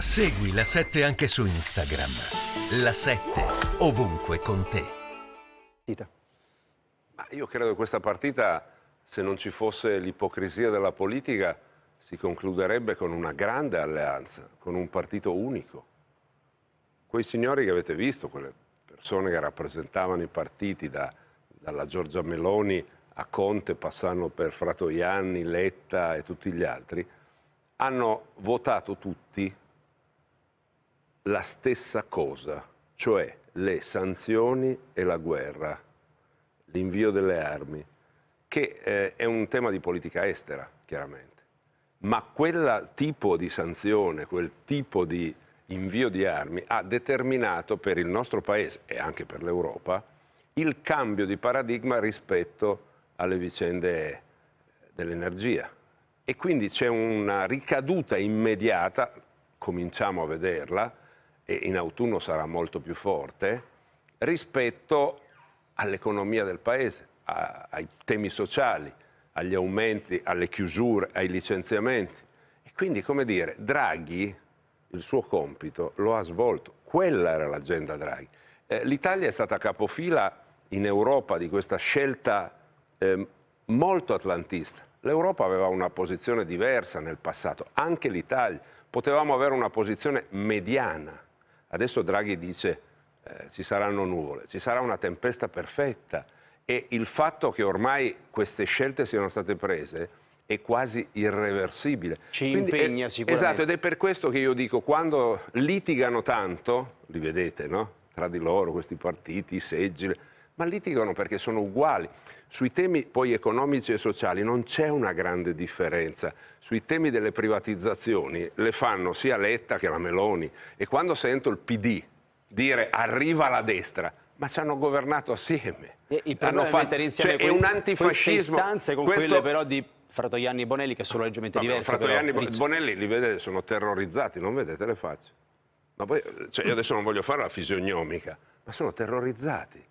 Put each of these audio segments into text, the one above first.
Segui la 7 anche su Instagram. La 7 ovunque con te. Ma io credo che questa partita, se non ci fosse l'ipocrisia della politica, si concluderebbe con una grande alleanza, con un partito unico. Quei signori che avete visto, quelle persone che rappresentavano i partiti da, dalla Giorgia Meloni a Conte, passando per Fratoianni, Letta e tutti gli altri, hanno votato tutti la stessa cosa, cioè le sanzioni e la guerra, l'invio delle armi, che eh, è un tema di politica estera, chiaramente. Ma quel tipo di sanzione, quel tipo di invio di armi ha determinato per il nostro Paese e anche per l'Europa il cambio di paradigma rispetto alle vicende dell'energia. E quindi c'è una ricaduta immediata, cominciamo a vederla, e in autunno sarà molto più forte, rispetto all'economia del Paese, a, ai temi sociali, agli aumenti, alle chiusure, ai licenziamenti. E quindi, come dire, Draghi il suo compito lo ha svolto. Quella era l'agenda Draghi. Eh, L'Italia è stata capofila in Europa di questa scelta eh, molto atlantista. L'Europa aveva una posizione diversa nel passato, anche l'Italia. Potevamo avere una posizione mediana Adesso Draghi dice eh, ci saranno nuvole, ci sarà una tempesta perfetta e il fatto che ormai queste scelte siano state prese è quasi irreversibile. Ci Quindi impegna è, sicuramente. Esatto, ed è per questo che io dico, quando litigano tanto, li vedete, no? Tra di loro, questi partiti, i seggi, ma litigano perché sono uguali. Sui temi poi economici e sociali non c'è una grande differenza. Sui temi delle privatizzazioni le fanno sia Letta che la Meloni. E quando sento il PD dire arriva la destra, ma ci hanno governato assieme. E il problema fatto... mettere insieme cioè, quel... è un antifascismo. queste istanze con Questo... quelle però di Fratoianni e Bonelli che sono leggermente Vabbè, diverse. Fratoianni e Bonelli li vedete, sono terrorizzati, non vedete le facce. Poi, cioè, io adesso non voglio fare la fisionomica, ma sono terrorizzati.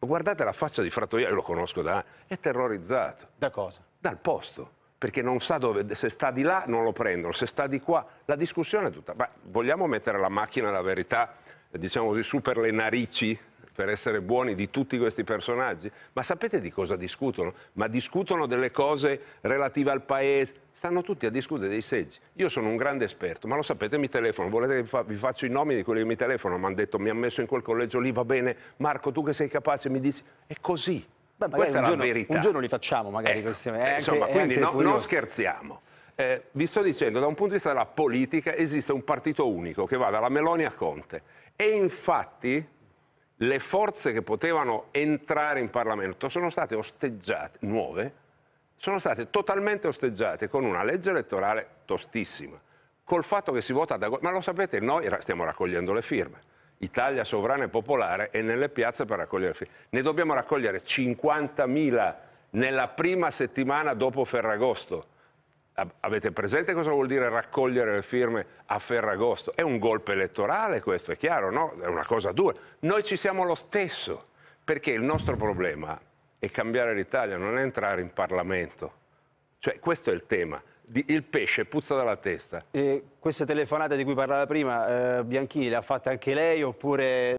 Guardate la faccia di Frattoia, io lo conosco da anni, è terrorizzato. Da cosa? Dal posto perché non sa dove, se sta di là non lo prendono, se sta di qua, la discussione è tutta. Ma vogliamo mettere la macchina, la verità, diciamo così, su per le narici per essere buoni di tutti questi personaggi? Ma sapete di cosa discutono? Ma discutono delle cose relative al paese. Stanno tutti a discutere dei seggi. Io sono un grande esperto, ma lo sapete, mi telefono. Volete che vi faccio i nomi di quelli che mi telefonano? Mi hanno detto, mi hanno messo in quel collegio lì, va bene. Marco, tu che sei capace, mi dici, è così. Beh, Questa è giorno, la verità. Un giorno li facciamo magari eh, questi... Eh, eh insomma, quindi no, non scherziamo. Eh, vi sto dicendo, da un punto di vista della politica esiste un partito unico che va dalla Meloni a Conte. E infatti le forze che potevano entrare in Parlamento sono state osteggiate, nuove, sono state totalmente osteggiate con una legge elettorale tostissima, col fatto che si vota ad agosto. Ma lo sapete, noi stiamo raccogliendo le firme. Italia sovrana e popolare è nelle piazze per raccogliere le firme. Ne dobbiamo raccogliere 50.000 nella prima settimana dopo Ferragosto Avete presente cosa vuol dire raccogliere le firme a Ferragosto? È un golpe elettorale questo, è chiaro, no? È una cosa dura. Noi ci siamo lo stesso, perché il nostro problema è cambiare l'Italia, non è entrare in Parlamento. Cioè, questo è il tema. Il pesce puzza dalla testa. E queste telefonate di cui parlava prima, eh, Bianchini, le ha fatte anche lei oppure...